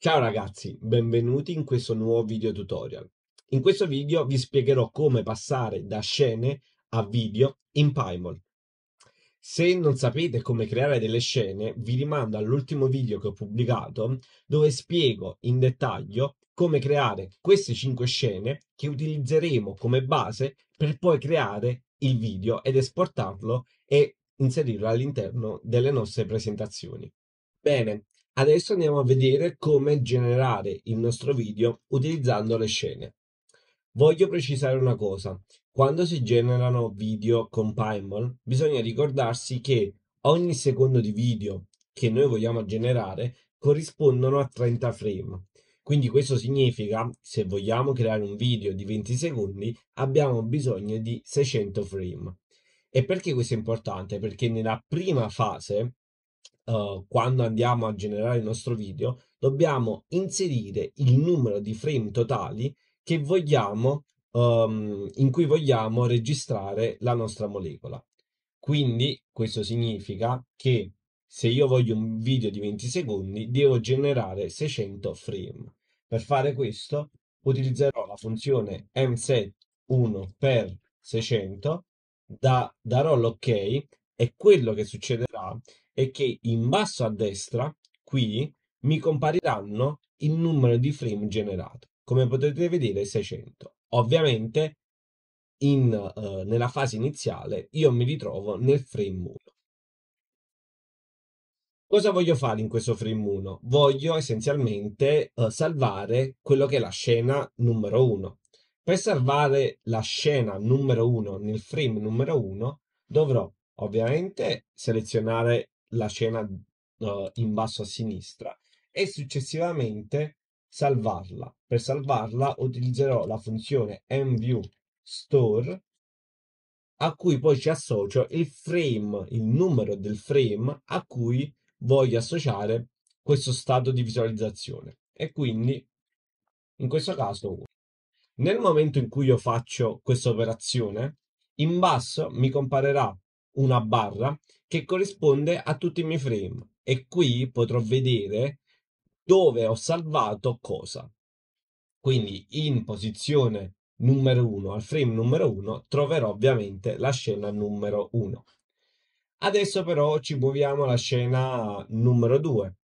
Ciao ragazzi, benvenuti in questo nuovo video tutorial. In questo video vi spiegherò come passare da scene a video in Pymol. Se non sapete come creare delle scene, vi rimando all'ultimo video che ho pubblicato dove spiego in dettaglio come creare queste 5 scene che utilizzeremo come base per poi creare il video ed esportarlo e inserirlo all'interno delle nostre presentazioni. Bene, Adesso andiamo a vedere come generare il nostro video utilizzando le scene. Voglio precisare una cosa, quando si generano video con Pymol bisogna ricordarsi che ogni secondo di video che noi vogliamo generare corrispondono a 30 frame. Quindi questo significa, se vogliamo creare un video di 20 secondi, abbiamo bisogno di 600 frame. E perché questo è importante? Perché nella prima fase eh, quando andiamo a generare il nostro video, dobbiamo inserire il numero di frame totali che vogliamo, um, in cui vogliamo registrare la nostra molecola. Quindi questo significa che se io voglio un video di 20 secondi, devo generare 600 frame. Per fare questo utilizzerò la funzione mset 1 per 600, da, darò l'ok ok, e quello che succederà è che in basso a destra, qui, mi compariranno il numero di frame generato. Come potete vedere 600. Ovviamente in, eh, nella fase iniziale io mi ritrovo nel frame 1. Cosa voglio fare in questo frame 1? Voglio essenzialmente eh, salvare quello che è la scena numero 1. Per salvare la scena numero 1 nel frame numero 1 dovrò ovviamente selezionare la scena uh, in basso a sinistra e successivamente salvarla. Per salvarla utilizzerò la funzione mViewStore a cui poi ci associo il frame, il numero del frame a cui voglio associare questo stato di visualizzazione e quindi in questo caso nel momento in cui io faccio questa operazione in basso mi comparerà una barra che corrisponde a tutti i miei frame e qui potrò vedere dove ho salvato cosa. Quindi in posizione numero 1 al frame numero 1 troverò ovviamente la scena numero 1. Adesso però ci muoviamo alla scena numero 2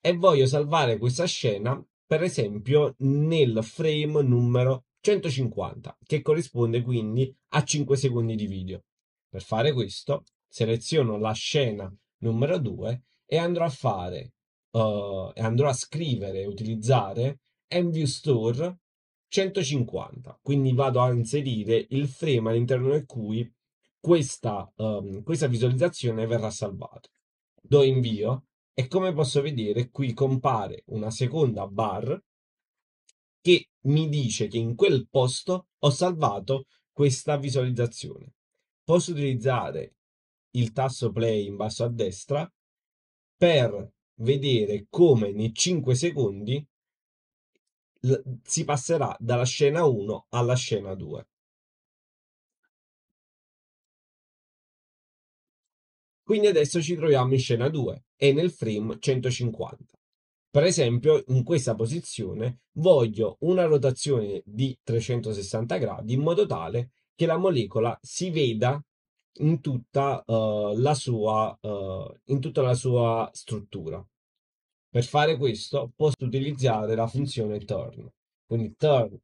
e voglio salvare questa scena per esempio nel frame numero 150 che corrisponde quindi a 5 secondi di video. Per fare questo seleziono la scena numero 2 e andrò a fare, uh, andrò a scrivere, utilizzare MView Store 150. Quindi vado a inserire il frame all'interno di cui questa, um, questa visualizzazione verrà salvata. Do invio e come posso vedere qui compare una seconda bar che mi dice che in quel posto ho salvato questa visualizzazione. Posso utilizzare il tasto play in basso a destra per vedere come nei 5 secondi si passerà dalla scena 1 alla scena 2. Quindi adesso ci troviamo in scena 2 e nel frame 150. Per esempio, in questa posizione voglio una rotazione di 360 gradi in modo tale che la molecola si veda in tutta, uh, la sua, uh, in tutta la sua struttura. Per fare questo posso utilizzare la funzione turn, quindi turn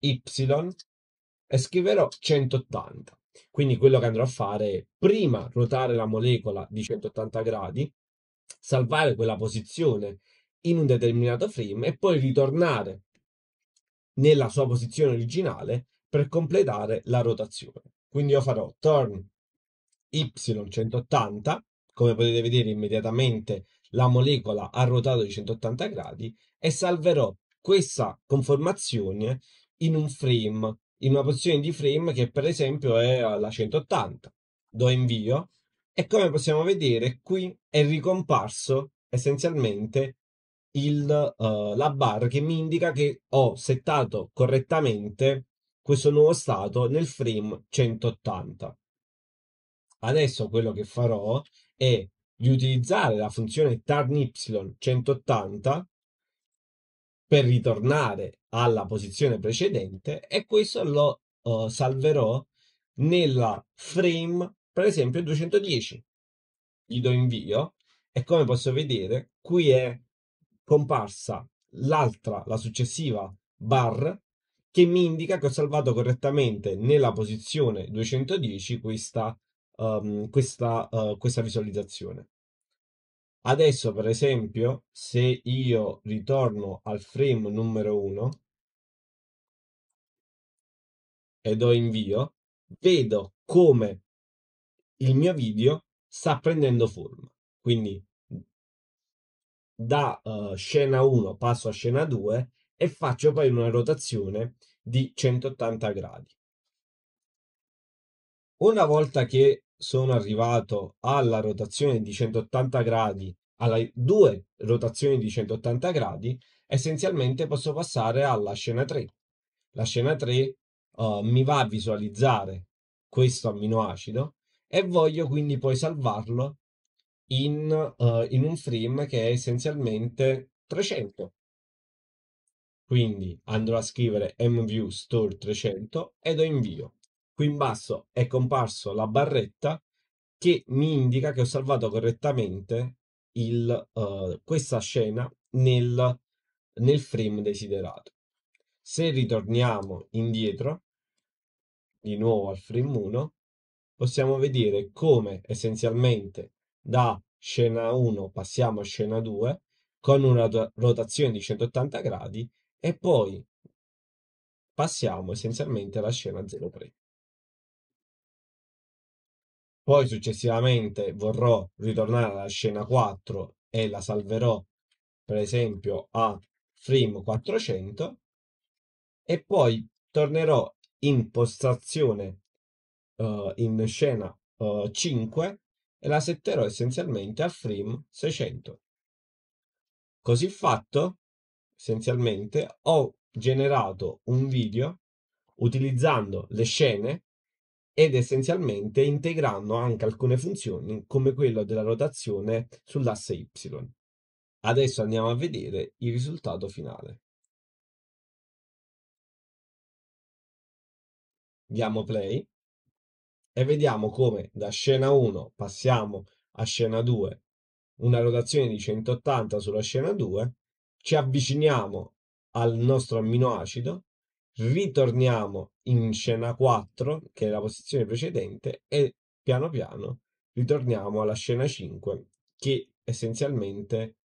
y e scriverò 180. Quindi quello che andrò a fare è prima ruotare la molecola di 180 gradi, salvare quella posizione in un determinato frame e poi ritornare nella sua posizione originale per completare la rotazione. Quindi io farò turn Y180, come potete vedere immediatamente la molecola ha ruotato di 180 gradi e salverò questa conformazione in un frame, in una posizione di frame che per esempio è la 180. Do invio e come possiamo vedere qui è ricomparso essenzialmente il, uh, la barra che mi indica che ho settato correttamente questo nuovo stato nel frame 180. Adesso quello che farò è di utilizzare la funzione tarn 180 per ritornare alla posizione precedente e questo lo uh, salverò nella frame per esempio 210 gli do invio e come posso vedere qui è comparsa l'altra la successiva bar che mi indica che ho salvato correttamente nella posizione 210 questa um, questa, uh, questa visualizzazione. Adesso, per esempio, se io ritorno al frame numero 1 e do invio, vedo come il mio video sta prendendo forma. Quindi da uh, scena 1 passo a scena 2 e faccio poi una rotazione di 180 gradi. Una volta che sono arrivato alla rotazione di 180 gradi, alle due rotazioni di 180 gradi, essenzialmente posso passare alla scena 3. La scena 3 uh, eh, mi va a visualizzare questo amminoacido e voglio quindi poi salvarlo in, uh, in un frame che è essenzialmente 300. Quindi andrò a scrivere mview store 300 e do invio qui in basso è comparso la barretta che mi indica che ho salvato correttamente il, uh, questa scena nel, nel frame desiderato. Se ritorniamo indietro, di nuovo al frame 1, possiamo vedere come essenzialmente da scena 1 passiamo a scena 2 con una rotazione di 180 gradi e poi passiamo essenzialmente alla scena 03. Poi successivamente vorrò ritornare alla scena 4 e la salverò per esempio a frame 400 e poi tornerò in postazione uh, in scena uh, eh, 5 e la setterò essenzialmente a frame 600. Così fatto, essenzialmente ho generato un video utilizzando le scene ed essenzialmente integrando anche alcune funzioni come quella della rotazione sull'asse Y. Adesso andiamo a vedere il risultato finale. Diamo play e vediamo come da scena 1 passiamo a scena 2, una rotazione di 180 sulla scena 2, ci avviciniamo al nostro amminoacido ritorniamo in scena 4, che è la posizione precedente, e piano piano ritorniamo alla scena 5, che essenzialmente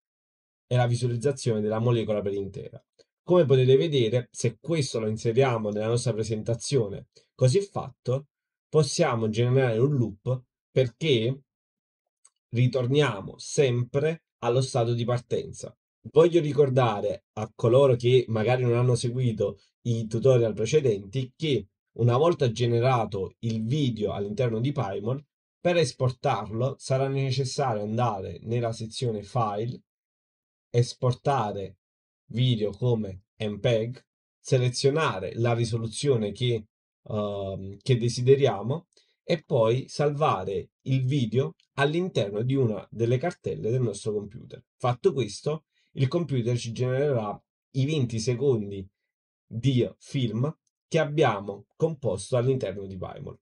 è la visualizzazione della molecola per intera. Come potete vedere, se questo lo inseriamo nella nostra presentazione così fatto, possiamo generare un loop perché ritorniamo sempre allo stato di partenza. Voglio ricordare a coloro che magari non hanno seguito i tutorial precedenti che una volta generato il video all'interno di Pymon, per esportarlo sarà necessario andare nella sezione File, esportare video come MPEG, selezionare la risoluzione che, uh, che desideriamo e poi salvare il video all'interno di una delle cartelle del nostro computer. Fatto questo, il computer ci genererà i 20 secondi di film che abbiamo composto all'interno di Vimol.